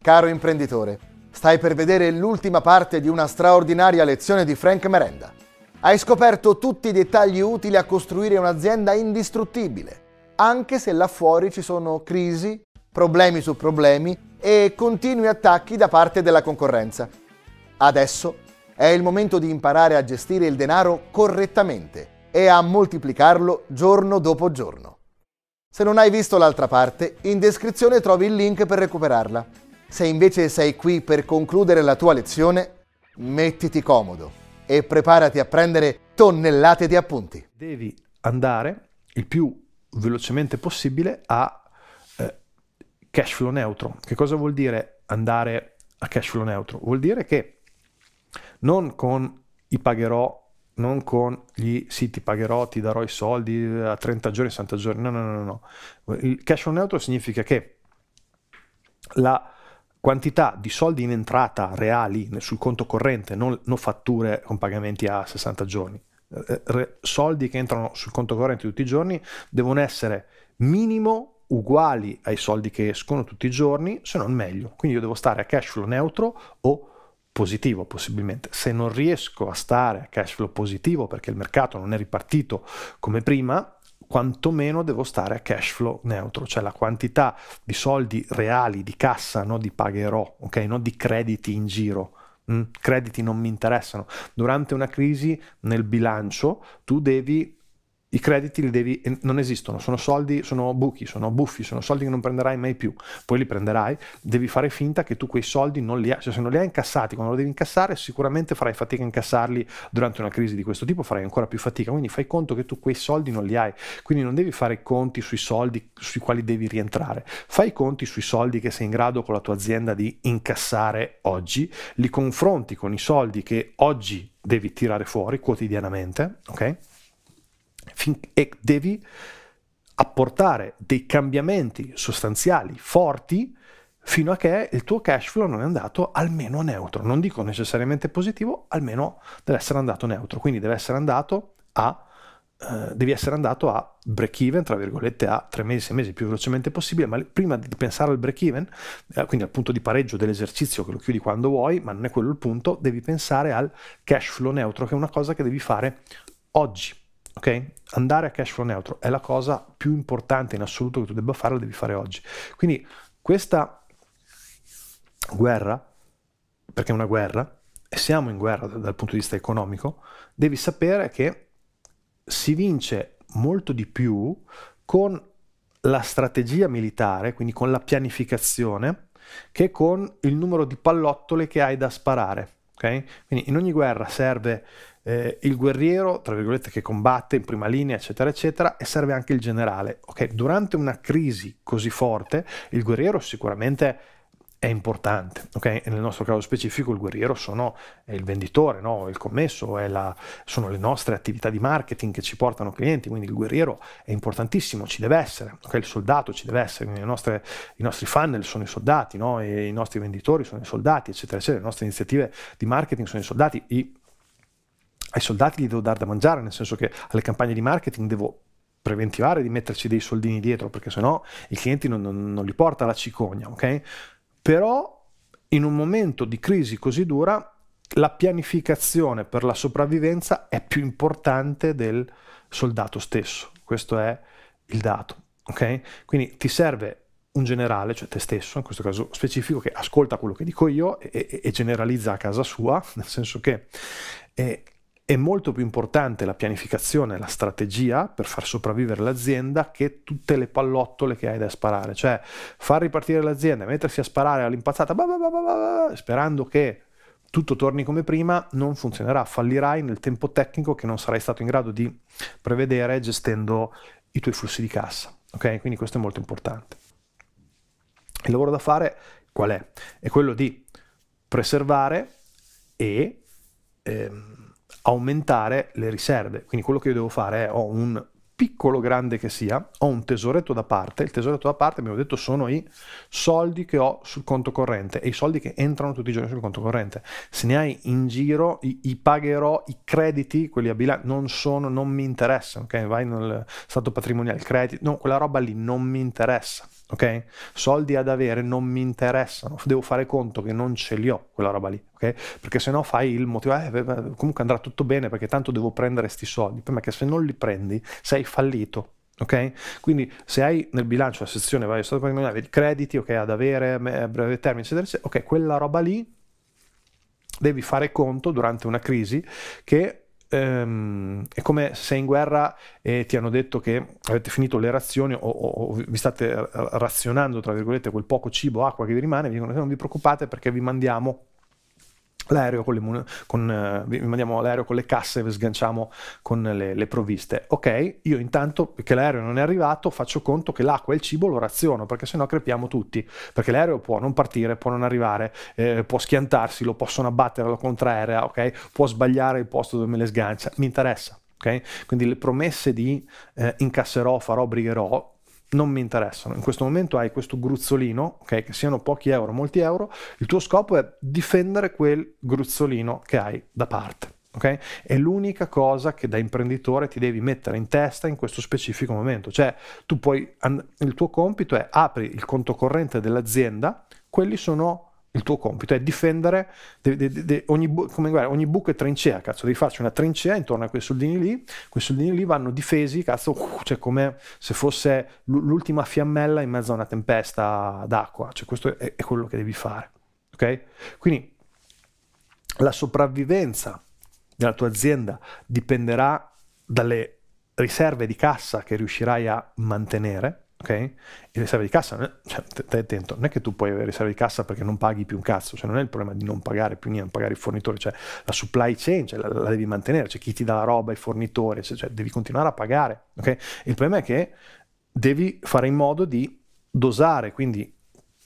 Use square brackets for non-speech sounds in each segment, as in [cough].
Caro imprenditore, stai per vedere l'ultima parte di una straordinaria lezione di Frank Merenda. Hai scoperto tutti i dettagli utili a costruire un'azienda indistruttibile, anche se là fuori ci sono crisi, problemi su problemi e continui attacchi da parte della concorrenza. Adesso è il momento di imparare a gestire il denaro correttamente e a moltiplicarlo giorno dopo giorno. Se non hai visto l'altra parte, in descrizione trovi il link per recuperarla. Se invece sei qui per concludere la tua lezione, mettiti comodo e preparati a prendere tonnellate di appunti. Devi andare il più velocemente possibile a eh, cash flow neutro. Che cosa vuol dire andare a cash flow neutro? Vuol dire che non con i pagherò, non con gli sì ti pagherò, ti darò i soldi eh, a 30 giorni, 60 giorni, no, no, no, no. Il cash flow neutro significa che la quantità di soldi in entrata reali sul conto corrente, non, non fatture con pagamenti a 60 giorni. Eh, eh, re, soldi che entrano sul conto corrente tutti i giorni devono essere minimo uguali ai soldi che escono tutti i giorni, se non meglio. Quindi io devo stare a cash flow neutro o positivo possibilmente. Se non riesco a stare a cash flow positivo perché il mercato non è ripartito come prima, quantomeno devo stare a cash flow neutro, cioè la quantità di soldi reali di cassa, no? di pagherò, ok? Non di crediti in giro. Mm? Crediti non mi interessano. Durante una crisi nel bilancio tu devi i crediti li devi, non esistono, sono soldi, sono buchi, sono buffi, sono soldi che non prenderai mai più, poi li prenderai, devi fare finta che tu quei soldi non li hai, cioè se non li hai incassati, quando lo devi incassare sicuramente farai fatica a incassarli durante una crisi di questo tipo, farai ancora più fatica, quindi fai conto che tu quei soldi non li hai, quindi non devi fare conti sui soldi sui quali devi rientrare, fai i conti sui soldi che sei in grado con la tua azienda di incassare oggi, li confronti con i soldi che oggi devi tirare fuori quotidianamente, ok? e devi apportare dei cambiamenti sostanziali forti fino a che il tuo cash flow non è andato almeno neutro. Non dico necessariamente positivo, almeno deve essere andato neutro. Quindi deve essere andato a, eh, devi essere andato a break even, tra virgolette, a tre mesi, sei mesi più velocemente possibile, ma prima di pensare al break even, eh, quindi al punto di pareggio dell'esercizio che lo chiudi quando vuoi, ma non è quello il punto, devi pensare al cash flow neutro, che è una cosa che devi fare oggi. Okay? Andare a cash flow neutro è la cosa più importante in assoluto che tu debba fare, la devi fare oggi. Quindi questa guerra, perché è una guerra, e siamo in guerra dal punto di vista economico, devi sapere che si vince molto di più con la strategia militare, quindi con la pianificazione, che con il numero di pallottole che hai da sparare. Okay? Quindi in ogni guerra serve eh, il guerriero, tra virgolette, che combatte in prima linea, eccetera, eccetera, e serve anche il generale. Ok, durante una crisi così forte, il guerriero sicuramente è importante. Okay? Nel nostro caso specifico il guerriero sono il venditore, no? il commesso, la, sono le nostre attività di marketing che ci portano clienti, quindi il guerriero è importantissimo, ci deve essere, Ok, il soldato ci deve essere, nostre, i nostri funnel sono i soldati, no? i nostri venditori sono i soldati, eccetera, eccetera, le nostre iniziative di marketing sono i soldati, i ai soldati gli devo dare da mangiare, nel senso che alle campagne di marketing devo preventivare di metterci dei soldini dietro, perché sennò i clienti non, non, non li porta la cicogna, ok? Però in un momento di crisi così dura, la pianificazione per la sopravvivenza è più importante del soldato stesso. Questo è il dato, ok? Quindi ti serve un generale, cioè te stesso, in questo caso specifico, che ascolta quello che dico io e, e, e generalizza a casa sua, [laughs] nel senso che eh, è molto più importante la pianificazione, la strategia per far sopravvivere l'azienda che tutte le pallottole che hai da sparare. Cioè far ripartire l'azienda, mettersi a sparare all'impazzata, bah bah bah sperando che tutto torni come prima, non funzionerà, fallirai nel tempo tecnico che non sarai stato in grado di prevedere gestendo i tuoi flussi di cassa. Ok? Quindi questo è molto importante. Il lavoro da fare qual è? È quello di preservare e ehm, aumentare le riserve. Quindi quello che io devo fare è ho un piccolo grande che sia, ho un tesoretto da parte, il tesoretto da parte, abbiamo detto, sono i soldi che ho sul conto corrente e i soldi che entrano tutti i giorni sul conto corrente. Se ne hai in giro, i, i pagherò, i crediti, quelli a bilancio, non sono, non mi interessano, ok? Vai nel stato patrimoniale, crediti, no, quella roba lì non mi interessa ok? Soldi ad avere non mi interessano, devo fare conto che non ce li ho, quella roba lì, ok? Perché se no fai il motivo, eh, comunque andrà tutto bene perché tanto devo prendere questi soldi, prima che se non li prendi sei fallito. Ok? Quindi se hai nel bilancio la sezione vai stato i crediti, ok, ad avere a breve termine, eccetera, eccetera, ok, quella roba lì devi fare conto durante una crisi che ehm, è come se in guerra e eh, ti hanno detto che avete finito le razioni o, o, o vi state razionando, tra virgolette, quel poco cibo, acqua che vi rimane, vi dicono non vi preoccupate perché vi mandiamo l'aereo con le, con, eh, mandiamo l'aereo con le casse e sganciamo con le, le, provviste. Ok, io intanto che l'aereo non è arrivato faccio conto che l'acqua e il cibo lo raziono perché sennò crepiamo tutti, perché l'aereo può non partire, può non arrivare, eh, può schiantarsi, lo possono abbattere, lo contraerea, ok? Può sbagliare il posto dove me le sgancia, mi interessa. Okay? Quindi le promesse di eh, incasserò, farò, brigherò non mi interessano. In questo momento hai questo gruzzolino, okay, che siano pochi euro, molti euro, il tuo scopo è difendere quel gruzzolino che hai da parte. Okay? È l'unica cosa che da imprenditore ti devi mettere in testa in questo specifico momento. Cioè, tu puoi, il tuo compito è apri il conto corrente dell'azienda, quelli sono il tuo compito è difendere de, de, de, ogni, bu- come, guarda, ogni buco è trincea, cazzo, devi farci una trincea intorno a quei soldini lì, quei soldini lì vanno difesi, cazzo, uh, cioè come se fosse l'ultima fiammella in mezzo a una tempesta d'acqua, cioè questo è, è quello che devi fare, ok? Quindi la sopravvivenza della tua azienda dipenderà dalle riserve di cassa che riuscirai a mantenere, ok? E le riserve di cassa, eh, cioè, stai attento, non è che tu puoi avere riserve di cassa perché non paghi più un cazzo, cioè non è il problema di non pagare più niente, non pagare i fornitori, cioè la supply chain cioè, la, la, devi mantenere, cioè chi ti dà la roba, i fornitori, cioè, cioè devi continuare a pagare, ok? il problema è che devi fare in modo di dosare, quindi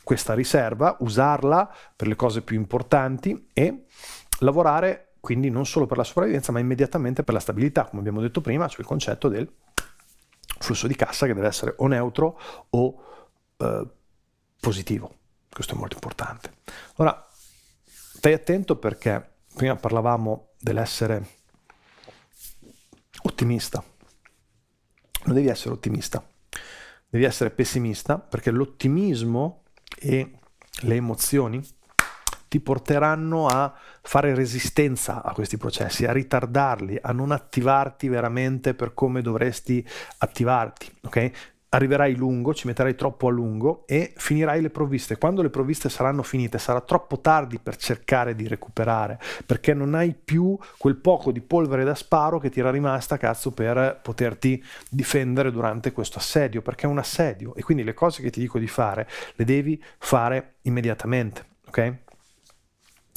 questa riserva, usarla per le cose più importanti e lavorare quindi non solo per la sopravvivenza, ma immediatamente per la stabilità, come abbiamo detto prima, cioè il concetto del flusso di cassa che deve essere o neutro o eh, positivo. Questo è molto importante. Ora, stai attento perché prima parlavamo dell'essere ottimista. Non devi essere ottimista, devi essere pessimista perché l'ottimismo e le emozioni ti porteranno a fare resistenza a questi processi, a ritardarli, a non attivarti veramente per come dovresti attivarti, ok? Arriverai lungo, ci metterai troppo a lungo e finirai le provviste. Quando le provviste saranno finite sarà troppo tardi per cercare di recuperare, perché non hai più quel poco di polvere da sparo che ti era rimasta, cazzo, per poterti difendere durante questo assedio, perché è un assedio e quindi le cose che ti dico di fare le devi fare immediatamente, ok?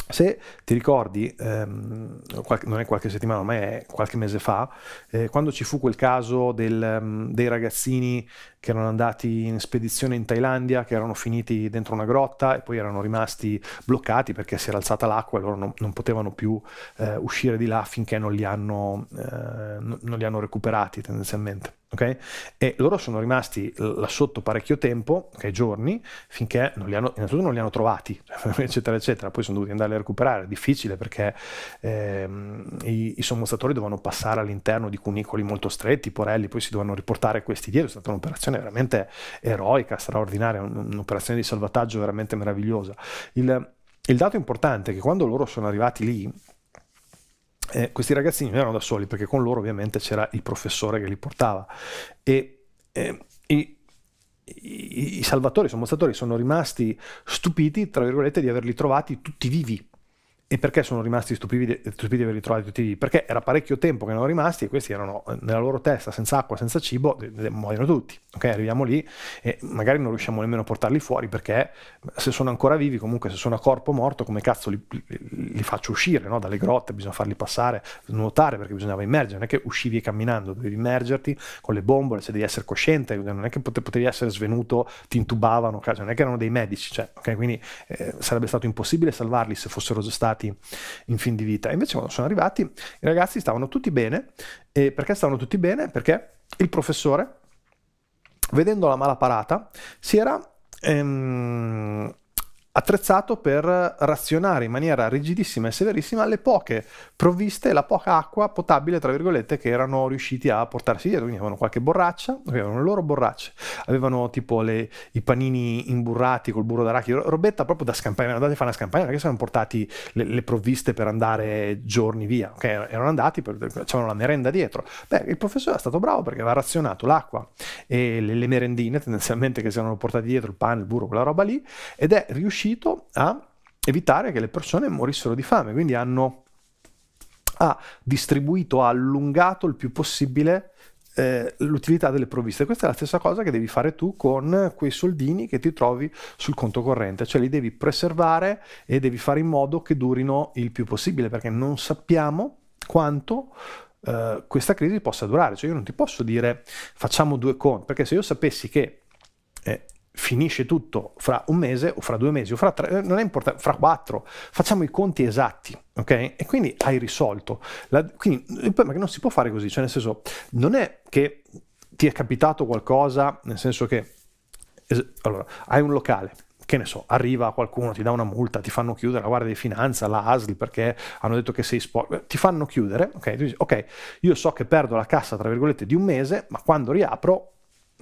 Se ti ricordi, ehm, non è qualche settimana, ma è qualche mese fa, eh, quando ci fu quel caso del, um, dei ragazzini che erano andati in spedizione in Thailandia, che erano finiti dentro una grotta e poi erano rimasti bloccati perché si era alzata l'acqua e loro non, non potevano più eh, uscire di là finché non li hanno, eh, non li hanno recuperati tendenzialmente. Okay? E loro sono rimasti là sotto parecchio tempo, okay, giorni, finché non li hanno, innanzitutto non li hanno trovati, [laughs] eccetera, eccetera. Poi sono dovuti andare a recuperare, è difficile perché ehm, i, i sommostatori dovevano passare all'interno di cunicoli molto stretti, porelli, poi si dovevano riportare questi dietro. È stata un'operazione veramente eroica, straordinaria, un'operazione di salvataggio veramente meravigliosa. Il, il dato importante è che quando loro sono arrivati lì, eh, questi ragazzini non erano da soli perché con loro ovviamente c'era il professore che li portava e, eh, i, i, i salvatori, i sommozatori sono rimasti stupiti, tra virgolette, di averli trovati tutti vivi e perché sono rimasti stupidi, di averli trovati tutti? lì? Perché era parecchio tempo che erano rimasti e questi erano eh, nella loro testa, senza acqua, senza cibo, muoiono tutti. Ok, arriviamo lì e magari non riusciamo nemmeno a portarli fuori perché eh, se sono ancora vivi, comunque se sono a corpo morto, come cazzo li, li, li faccio uscire no? dalle grotte? Bisogna farli passare, nuotare perché bisognava immergere, non è che uscivi camminando, dovevi immergerti con le bombole, cioè devi essere cosciente, non è che potevi essere svenuto, ti intubavano, cioè non è che erano dei medici, cioè, okay? quindi eh, sarebbe stato impossibile salvarli se fossero stati arrivati in fin di vita. invece quando sono arrivati i ragazzi stavano tutti bene. E perché stavano tutti bene? Perché il professore, vedendo la mala parata, si era... Ehm, attrezzato per razionare in maniera rigidissima e severissima le poche provviste, la poca acqua potabile, tra virgolette, che erano riusciti a portarsi dietro. Quindi avevano qualche borraccia, avevano le loro borracce, avevano tipo le, i panini imburrati col burro d'arachi, robetta proprio da scampagna, andate a fare una scampagna, perché si erano portati le, le, provviste per andare giorni via, ok? Erano andati, facevano la merenda dietro. Beh, il professore è stato bravo perché aveva razionato l'acqua e le, le merendine tendenzialmente che si erano portati dietro, il pane, il burro, quella roba lì, ed è riuscito riuscito a evitare che le persone morissero di fame, quindi hanno ha distribuito, ha allungato il più possibile eh, l'utilità delle provviste. Questa è la stessa cosa che devi fare tu con quei soldini che ti trovi sul conto corrente, cioè li devi preservare e devi fare in modo che durino il più possibile, perché non sappiamo quanto eh, questa crisi possa durare. Cioè io non ti posso dire facciamo due conti, perché se io sapessi che eh, finisce tutto fra un mese o fra due mesi o fra tre, eh, non è importante, fra quattro, facciamo i conti esatti, ok? E quindi hai risolto. La, quindi il eh, problema è che non si può fare così, cioè nel senso, non è che ti è capitato qualcosa, nel senso che, allora, hai un locale, che ne so, arriva qualcuno, ti dà una multa, ti fanno chiudere la Guardia di Finanza, la ASL perché hanno detto che sei sporco, eh, ti fanno chiudere, ok? Tu dici, ok, io so che perdo la cassa, tra virgolette, di un mese, ma quando riapro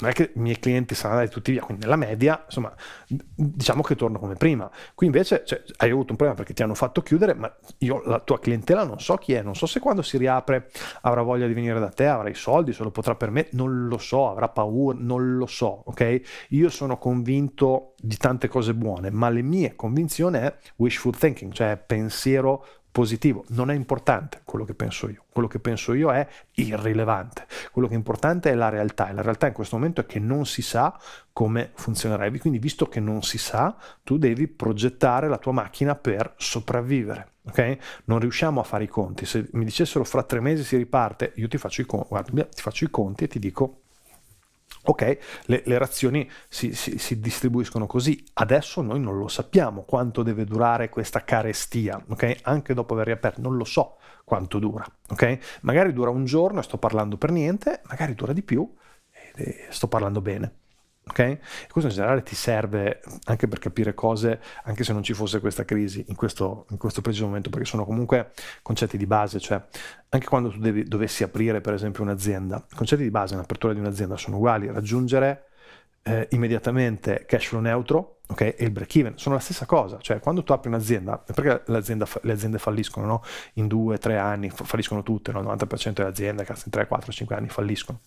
non è che i miei clienti saranno andati tutti via, quindi nella media, insomma, diciamo che torno come prima. Qui invece cioè, hai avuto un problema perché ti hanno fatto chiudere, ma io la tua clientela non so chi è, non so se quando si riapre avrà voglia di venire da te, avrà i soldi, se lo potrà per me, non lo so, avrà paura, non lo so, ok? Io sono convinto di tante cose buone, ma la mia convinzione è wishful thinking, cioè pensiero positivo, non è importante quello che penso io, quello che penso io è irrilevante, quello che è importante è la realtà e la realtà in questo momento è che non si sa come funzionerebbe, quindi visto che non si sa tu devi progettare la tua macchina per sopravvivere. Okay? Non riusciamo a fare i conti. Se mi dicessero fra tre mesi si riparte, io ti faccio i, con- guarda, ti faccio i conti e ti dico Ok, le, le razioni si, si, si, distribuiscono così. Adesso noi non lo sappiamo quanto deve durare questa carestia, ok? Anche dopo aver riaperto, non lo so quanto dura, ok? Magari dura un giorno e sto parlando per niente, magari dura di più e, e sto parlando bene. Okay? Questo in generale ti serve anche per capire cose, anche se non ci fosse questa crisi in questo, in questo preciso momento, perché sono comunque concetti di base, cioè anche quando tu devi, dovessi aprire per esempio un'azienda, i concetti di base in apertura di un'azienda sono uguali, raggiungere eh, immediatamente cash flow neutro okay? e il break even, sono la stessa cosa, cioè quando tu apri un'azienda, perché le aziende falliscono no? in due, tre anni, falliscono tutte, no? il 90% delle aziende, cazzo, in 3, 4, 5 anni falliscono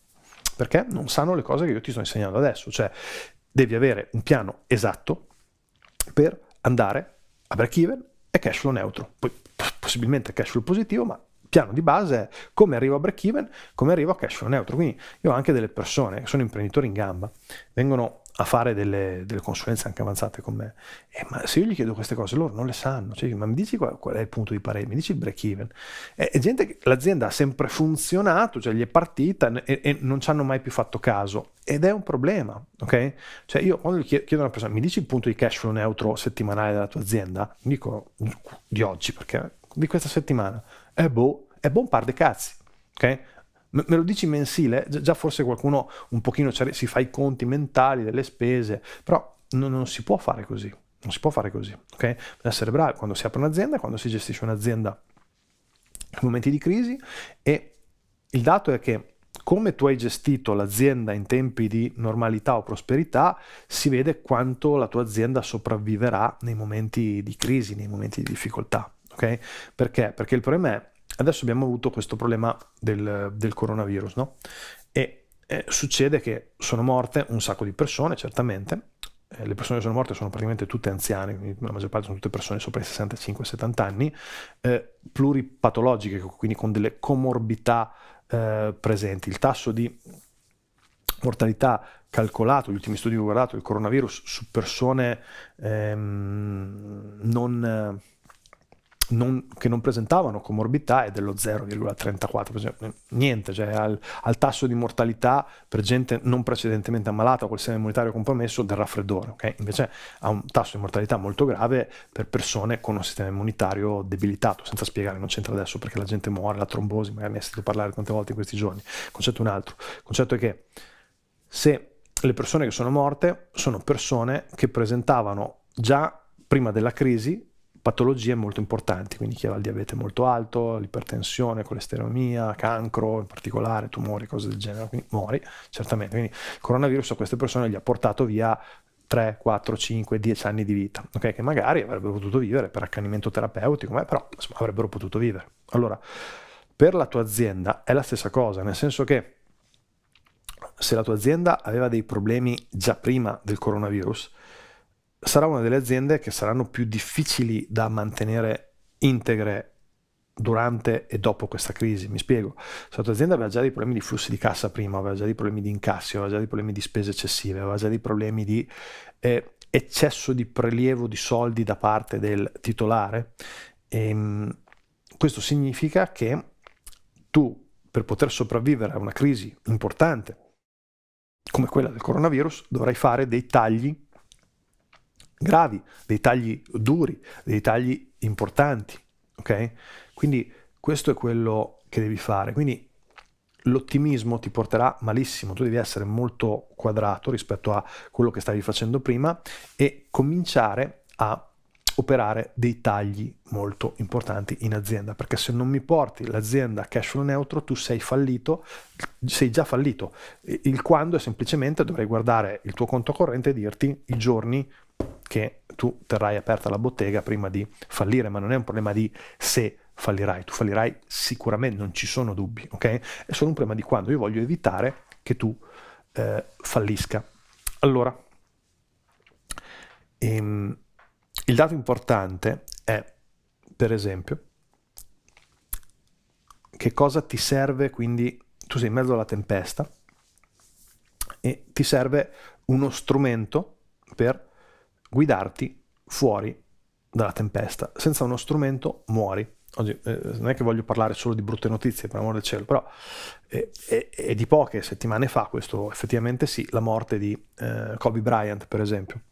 perché non sanno le cose che io ti sto insegnando adesso, cioè devi avere un piano esatto per andare a break even e cash flow neutro, poi possibilmente cash flow positivo, ma piano di base è come arrivo a break even, come arrivo a cash flow neutro. Quindi io ho anche delle persone che sono imprenditori in gamba, vengono a fare delle, delle, consulenze anche avanzate con me. Eh, ma se io gli chiedo queste cose, loro non le sanno. Cioè, ma mi dici qual, qual, è il punto di parere? Mi dici il break even? È, è gente che l'azienda ha sempre funzionato, cioè gli è partita e, e, non ci hanno mai più fatto caso. Ed è un problema, ok? Cioè io quando gli chiedo a una persona, mi dici il punto di cash flow neutro settimanale della tua azienda? Mi dico di oggi, perché di questa settimana. È eh, boh, è buon par di cazzi, ok? me lo dici mensile, già forse qualcuno un pochino si fa i conti mentali delle spese, però non, non si può fare così, non si può fare così, ok? Bisogna essere bravi quando si apre un'azienda, quando si gestisce un'azienda in momenti di crisi e il dato è che come tu hai gestito l'azienda in tempi di normalità o prosperità, si vede quanto la tua azienda sopravviverà nei momenti di crisi, nei momenti di difficoltà. ok? Perché? Perché il problema è adesso abbiamo avuto questo problema del, del coronavirus, no? E eh, succede che sono morte un sacco di persone, certamente, eh, le persone che sono morte sono praticamente tutte anziane, quindi la maggior parte sono tutte persone sopra i 65-70 anni, eh, pluripatologiche, quindi con delle comorbità eh, presenti. Il tasso di mortalità calcolato, gli ultimi studi che ho guardato, il coronavirus su persone ehm, non non, che non presentavano comorbità è dello 0,34%, niente, cioè al, al, tasso di mortalità per gente non precedentemente ammalata o col sistema immunitario compromesso del raffreddore, okay? invece ha un tasso di mortalità molto grave per persone con un sistema immunitario debilitato, senza spiegare, non c'entra adesso perché la gente muore, la trombosi, magari ne ha sentito parlare tante volte in questi giorni, concetto un altro, il concetto è che se le persone che sono morte sono persone che presentavano già prima della crisi patologie molto importanti, quindi chi ha il diabete molto alto, l'ipertensione, colesterolemia, cancro in particolare, tumori, cose del genere, quindi muori certamente. Quindi il coronavirus a queste persone gli ha portato via 3, 4, 5, 10 anni di vita, okay? che magari avrebbero potuto vivere per accanimento terapeutico, ma però insomma, avrebbero potuto vivere. Allora, per la tua azienda è la stessa cosa, nel senso che se la tua azienda aveva dei problemi già prima del coronavirus, sarà una delle aziende che saranno più difficili da mantenere integre durante e dopo questa crisi. Mi spiego, la tua azienda aveva già dei problemi di flussi di cassa prima, aveva già dei problemi di incassi, aveva già dei problemi di spese eccessive, aveva già dei problemi di eh, eccesso di prelievo di soldi da parte del titolare. E, ehm, questo significa che tu, per poter sopravvivere a una crisi importante come quella del coronavirus, dovrai fare dei tagli gravi, dei tagli duri, dei tagli importanti, ok? Quindi questo è quello che devi fare. Quindi l'ottimismo ti porterà malissimo, tu devi essere molto quadrato rispetto a quello che stavi facendo prima e cominciare a operare dei tagli molto importanti in azienda, perché se non mi porti l'azienda cash flow neutro, tu sei fallito, sei già fallito. Il quando è semplicemente dovrei guardare il tuo conto corrente e dirti i giorni che tu terrai aperta la bottega prima di fallire, ma non è un problema di se fallirai, tu fallirai sicuramente, non ci sono dubbi, ok? È solo un problema di quando, io voglio evitare che tu eh, fallisca. Allora, ehm, il dato importante è, per esempio, che cosa ti serve, quindi tu sei in mezzo alla tempesta e ti serve uno strumento per guidarti fuori dalla tempesta. Senza uno strumento muori. Oggi eh, non è che voglio parlare solo di brutte notizie, per amore del cielo, però è eh, eh, di poche settimane fa questo effettivamente sì, la morte di eh, Kobe Bryant, per esempio.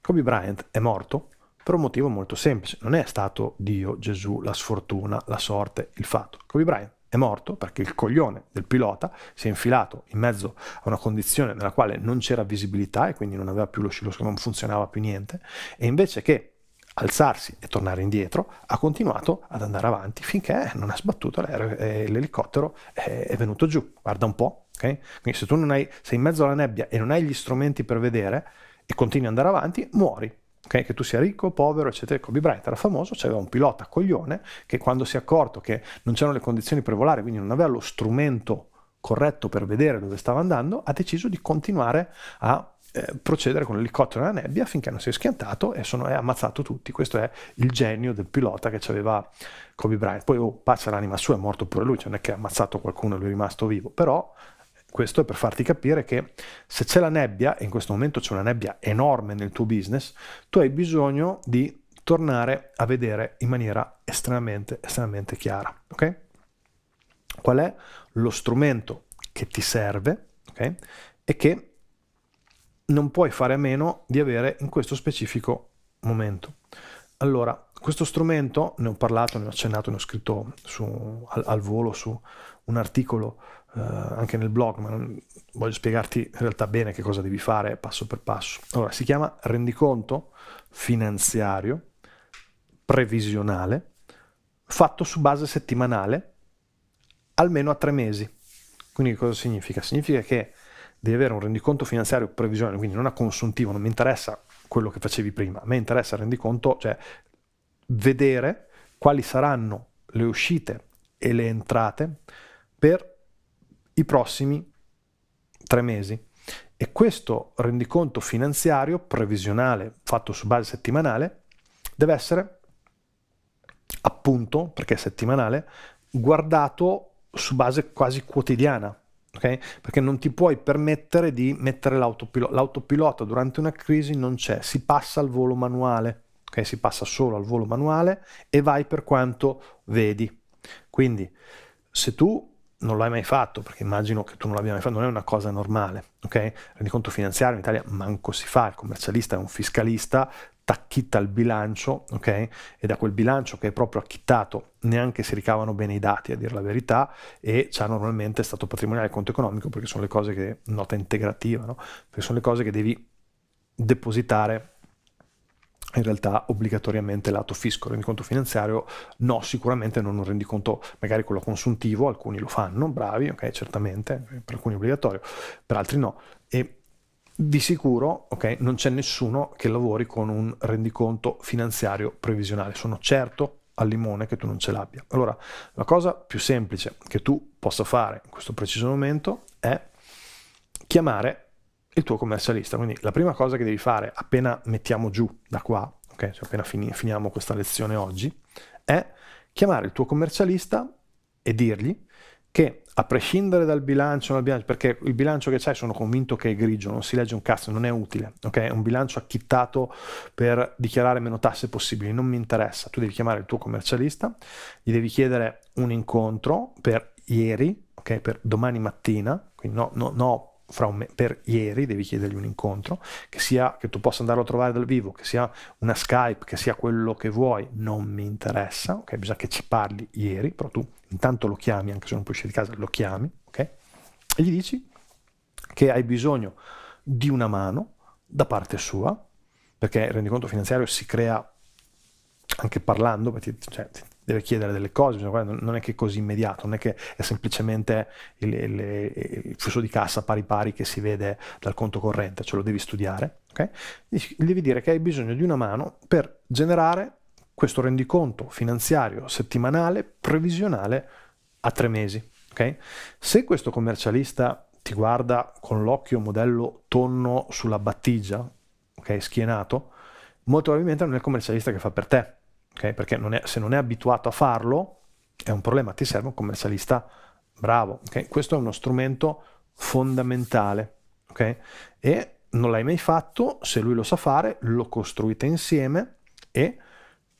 Kobe Bryant è morto per un motivo molto semplice, non è stato Dio, Gesù, la sfortuna, la sorte, il fatto. Kobe Bryant è morto perché il coglione del pilota si è infilato in mezzo a una condizione nella quale non c'era visibilità e quindi non aveva più lo l'oscilloscopio, non funzionava più niente, e invece che alzarsi e tornare indietro, ha continuato ad andare avanti finché non ha sbattuto l'elicottero è venuto giù. Guarda un po', ok? Quindi se tu non hai, sei in mezzo alla nebbia e non hai gli strumenti per vedere e continui ad andare avanti, muori. Okay? Che tu sia ricco, povero, eccetera. Kobe Bryant era famoso, c'era un pilota coglione che quando si è accorto che non c'erano le condizioni per volare, quindi non aveva lo strumento corretto per vedere dove stava andando, ha deciso di continuare a eh, procedere con l'elicottero nella nebbia finché non si è schiantato e sono, è ammazzato tutti. Questo è il genio del pilota che aveva Kobe Bryant. Poi, oh, pace l'anima sua, è morto pure lui, cioè non è che ha ammazzato qualcuno e lui è rimasto vivo, però questo è per farti capire che se c'è la nebbia, e in questo momento c'è una nebbia enorme nel tuo business, tu hai bisogno di tornare a vedere in maniera estremamente, estremamente chiara. Okay? Qual è lo strumento che ti serve okay? e che non puoi fare a meno di avere in questo specifico momento. Allora, questo strumento, ne ho parlato, ne ho accennato, ne ho scritto su, al, al, volo su un articolo eh, anche nel blog, ma non, voglio spiegarti in realtà bene che cosa devi fare passo per passo. Allora, si chiama rendiconto finanziario previsionale fatto su base settimanale almeno a tre mesi. Quindi cosa significa? Significa che devi avere un rendiconto finanziario previsionale, quindi non a consuntivo, non mi interessa quello che facevi prima, a me interessa il rendiconto, cioè vedere quali saranno le uscite e le entrate per i prossimi tre mesi. E questo rendiconto finanziario previsionale fatto su base settimanale deve essere appunto, perché è settimanale, guardato su base quasi quotidiana, okay? perché non ti puoi permettere di mettere l'autopilota, l'autopilota durante una crisi non c'è, si passa al volo manuale. Okay, si passa solo al volo manuale e vai per quanto vedi. Quindi se tu non l'hai mai fatto, perché immagino che tu non l'abbia mai fatto, non è una cosa normale, ok? Rendiconto finanziario in Italia manco si fa, il commercialista è un fiscalista, tacchitta il bilancio, ok? E da quel bilancio che è proprio acchittato neanche si ricavano bene i dati, a dire la verità, e c'ha normalmente stato patrimoniale e conto economico, perché sono le cose che, nota integrativa, no? Perché sono le cose che devi depositare in realtà obbligatoriamente lato fisco, rendiconto finanziario no, sicuramente non un rendiconto magari quello consuntivo, alcuni lo fanno, bravi, ok, certamente, per alcuni è obbligatorio, per altri no. E di sicuro ok, non c'è nessuno che lavori con un rendiconto finanziario previsionale, sono certo al limone che tu non ce l'abbia. Allora, la cosa più semplice che tu possa fare in questo preciso momento è chiamare il tuo commercialista. Quindi la prima cosa che devi fare appena mettiamo giù da qua, ok, cioè appena finiamo questa lezione oggi, è chiamare il tuo commercialista e dirgli che a prescindere dal bilancio, dal bilancio perché il bilancio che c'hai sono convinto che è grigio, non si legge un cazzo, non è utile, ok? È un bilancio acchittato per dichiarare meno tasse possibili, non mi interessa. Tu devi chiamare il tuo commercialista, gli devi chiedere un incontro per ieri, ok? Per domani mattina, quindi no, no, no fra un me- per ieri, devi chiedergli un incontro, che sia che tu possa andarlo a trovare dal vivo, che sia una Skype, che sia quello che vuoi, non mi interessa, ok? Bisogna che ci parli ieri, però tu intanto lo chiami, anche se non puoi uscire di casa, lo chiami, ok? E gli dici che hai bisogno di una mano da parte sua, perché il rendiconto finanziario si crea anche parlando, perché, cioè, deve chiedere delle cose, non è che è così immediato, non è che è semplicemente il, il, il flusso di cassa pari pari che si vede dal conto corrente, ce lo devi studiare, okay? devi dire che hai bisogno di una mano per generare questo rendiconto finanziario settimanale previsionale a tre mesi. Okay? Se questo commercialista ti guarda con l'occhio modello tonno sulla battigia, okay, schienato, molto probabilmente non è il commercialista che fa per te okay? perché non è, se non è abituato a farlo è un problema, ti serve un commercialista bravo. Okay? Questo è uno strumento fondamentale okay? e non l'hai mai fatto, se lui lo sa fare lo costruite insieme e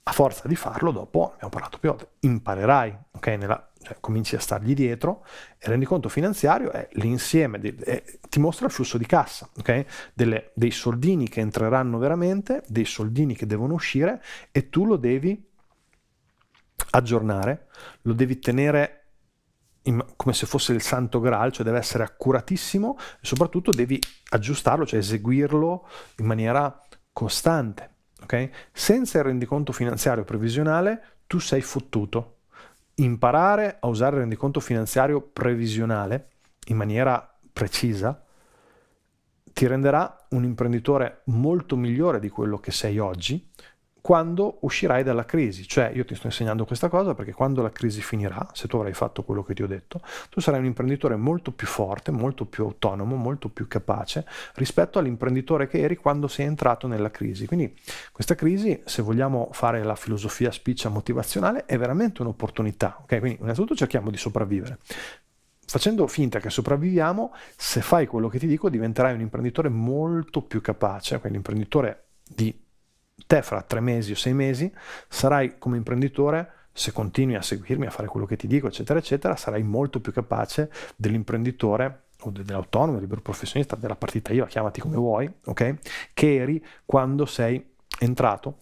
a forza di farlo, dopo abbiamo parlato più volte, imparerai, ok? Nella, cioè, cominci a stargli dietro e il rendiconto finanziario è l'insieme, di, è, ti mostra il flusso di cassa, ok? Delle, dei soldini che entreranno veramente, dei soldini che devono uscire e tu lo devi aggiornare, lo devi tenere in, come se fosse il santo graal, cioè deve essere accuratissimo e soprattutto devi aggiustarlo, cioè eseguirlo in maniera costante. Okay? Senza il rendiconto finanziario previsionale tu sei fottuto. Imparare a usare il rendiconto finanziario previsionale in maniera precisa ti renderà un imprenditore molto migliore di quello che sei oggi, quando uscirai dalla crisi, cioè io ti sto insegnando questa cosa perché quando la crisi finirà, se tu avrai fatto quello che ti ho detto, tu sarai un imprenditore molto più forte, molto più autonomo, molto più capace rispetto all'imprenditore che eri quando sei entrato nella crisi. Quindi questa crisi, se vogliamo fare la filosofia spiccia motivazionale, è veramente un'opportunità. Ok, quindi innanzitutto cerchiamo di sopravvivere facendo finta che sopravviviamo, se fai quello che ti dico diventerai un imprenditore molto più capace, quindi quell'imprenditore di te fra tre mesi o sei mesi sarai come imprenditore, se continui a seguirmi, a fare quello che ti dico, eccetera, eccetera, sarai molto più capace dell'imprenditore o dell'autonomo, del libero professionista, della partita IVA, chiamati come vuoi, ok? Che eri quando sei entrato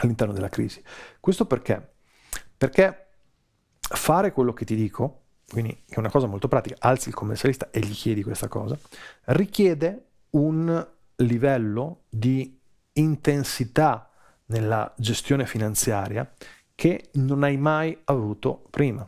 all'interno della crisi. Questo perché? Perché fare quello che ti dico, quindi è una cosa molto pratica, alzi il commercialista e gli chiedi questa cosa, richiede un livello di intensità nella gestione finanziaria che non hai mai avuto prima.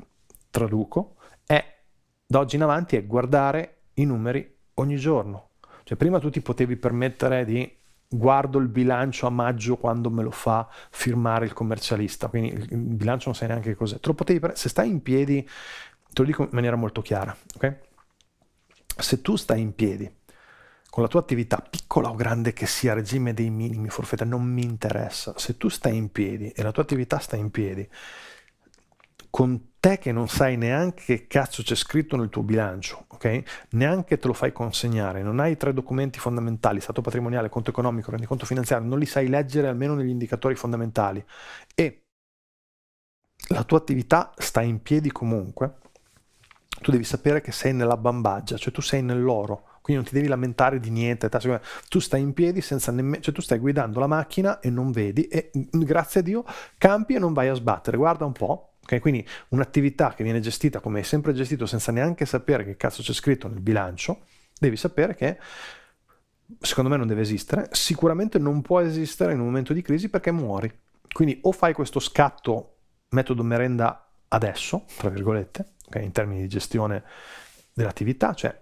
Traduco, è da oggi in avanti è guardare i numeri ogni giorno. Cioè prima tu ti potevi permettere di guardo il bilancio a maggio quando me lo fa firmare il commercialista, quindi il bilancio non sai neanche cos'è. Te lo potevi prendere, se stai in piedi, te lo dico in maniera molto chiara, ok? Se tu stai in piedi con la tua attività, piccola o grande che sia, regime dei minimi, forfetta, non mi interessa. Se tu stai in piedi e la tua attività sta in piedi, con te che non sai neanche che cazzo c'è scritto nel tuo bilancio, ok? Neanche te lo fai consegnare, non hai tre documenti fondamentali, stato patrimoniale, conto economico, rendiconto finanziario, non li sai leggere almeno negli indicatori fondamentali e la tua attività sta in piedi comunque, tu devi sapere che sei nella bambaggia, cioè tu sei nell'oro quindi non ti devi lamentare di niente. Tu stai in piedi senza nemmeno, cioè tu stai guidando la macchina e non vedi, e mm, grazie a Dio campi e non vai a sbattere. Guarda un po'. Okay, quindi un'attività che viene gestita come è sempre gestito senza neanche sapere che cazzo c'è scritto nel bilancio, devi sapere che secondo me non deve esistere, sicuramente non può esistere in un momento di crisi perché muori. Quindi o fai questo scatto metodo merenda adesso, tra virgolette, okay, in termini di gestione dell'attività, cioè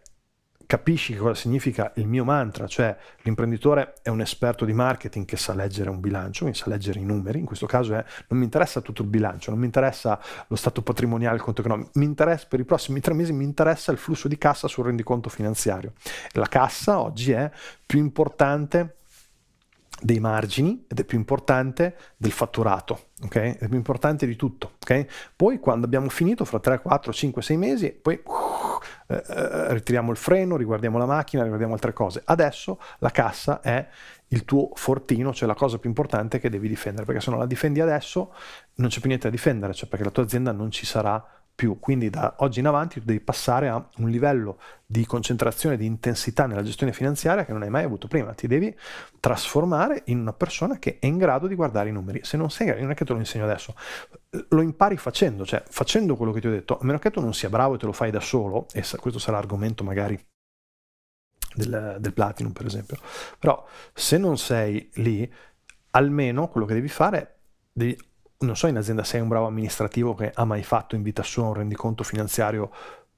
capisci cosa significa il mio mantra, cioè l'imprenditore è un esperto di marketing che sa leggere un bilancio, sa leggere i numeri, in questo caso è non mi interessa tutto il bilancio, non mi interessa lo stato patrimoniale, il conto economico, mi interessa per i prossimi tre mesi mi interessa il flusso di cassa sul rendiconto finanziario. La cassa oggi è più importante dei margini ed è più importante del fatturato, ok? È più importante di tutto, ok? Poi quando abbiamo finito, fra 3, 4, 5, 6 mesi, poi eh, eh, ritiriamo il freno, riguardiamo la macchina, riguardiamo altre cose. Adesso la cassa è il tuo fortino, cioè la cosa più importante che devi difendere, perché se non la difendi adesso non c'è più niente da difendere, cioè perché la tua azienda non ci sarà più. Quindi da oggi in avanti tu devi passare a un livello di concentrazione, di intensità nella gestione finanziaria che non hai mai avuto prima. Ti devi trasformare in una persona che è in grado di guardare i numeri. Se non sei grado, non è che te lo insegno adesso, lo impari facendo, cioè facendo quello che ti ho detto, a meno che tu non sia bravo e te lo fai da solo, e questo sarà l'argomento magari del, del Platinum per esempio, però se non sei lì, almeno quello che devi fare è devi non so in azienda se è un bravo amministrativo che ha mai fatto in vita sua un rendiconto finanziario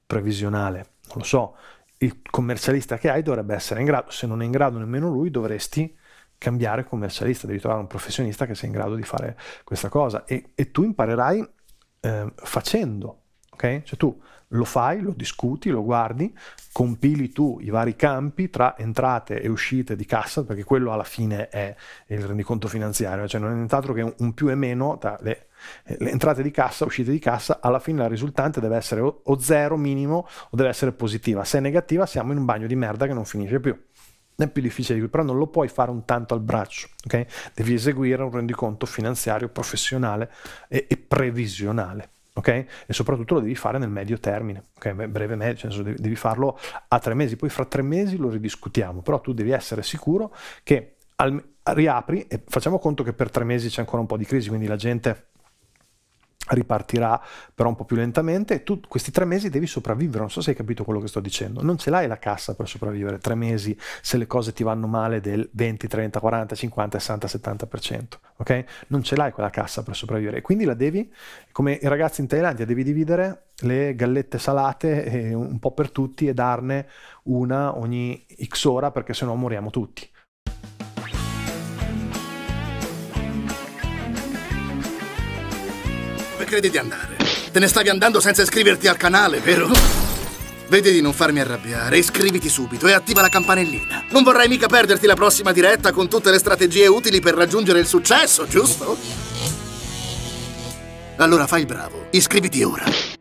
previsionale, non lo so, il commercialista che hai dovrebbe essere in grado, se non è in grado nemmeno lui dovresti cambiare commercialista, devi trovare un professionista che sia in grado di fare questa cosa e, e tu imparerai eh, facendo, ok? Cioè tu lo fai, lo discuti, lo guardi, compili tu i vari campi tra entrate e uscite di cassa, perché quello alla fine è il rendiconto finanziario, cioè non è nient'altro che un più e meno tra le, eh, le, entrate di cassa, uscite di cassa, alla fine la risultante deve essere o, zero minimo o deve essere positiva, se è negativa siamo in un bagno di merda che non finisce più è più difficile di cui, però non lo puoi fare un tanto al braccio, ok? Devi eseguire un rendiconto finanziario professionale e, e previsionale. Okay? E soprattutto lo devi fare nel medio termine, okay? breve medio, cioè nel senso devi, devi farlo a tre mesi, poi fra tre mesi lo ridiscutiamo, però tu devi essere sicuro che al, riapri e facciamo conto che per tre mesi c'è ancora un po' di crisi, quindi la gente ripartirà però un po' più lentamente tu questi tre mesi devi sopravvivere, non so se hai capito quello che sto dicendo, non ce l'hai la cassa per sopravvivere tre mesi se le cose ti vanno male del 20, 30, 40, 50, 60, 70%, ok? Non ce l'hai quella cassa per sopravvivere quindi la devi, come i ragazzi in Thailandia, devi dividere le gallette salate eh, un po' per tutti e darne una ogni x ora perché sennò moriamo tutti. credi di andare? Te ne stavi andando senza iscriverti al canale, vero? Vedi di non farmi arrabbiare, iscriviti subito e attiva la campanellina. Non vorrai mica perderti la prossima diretta con tutte le strategie utili per raggiungere il successo, giusto? Allora fai il bravo, iscriviti ora.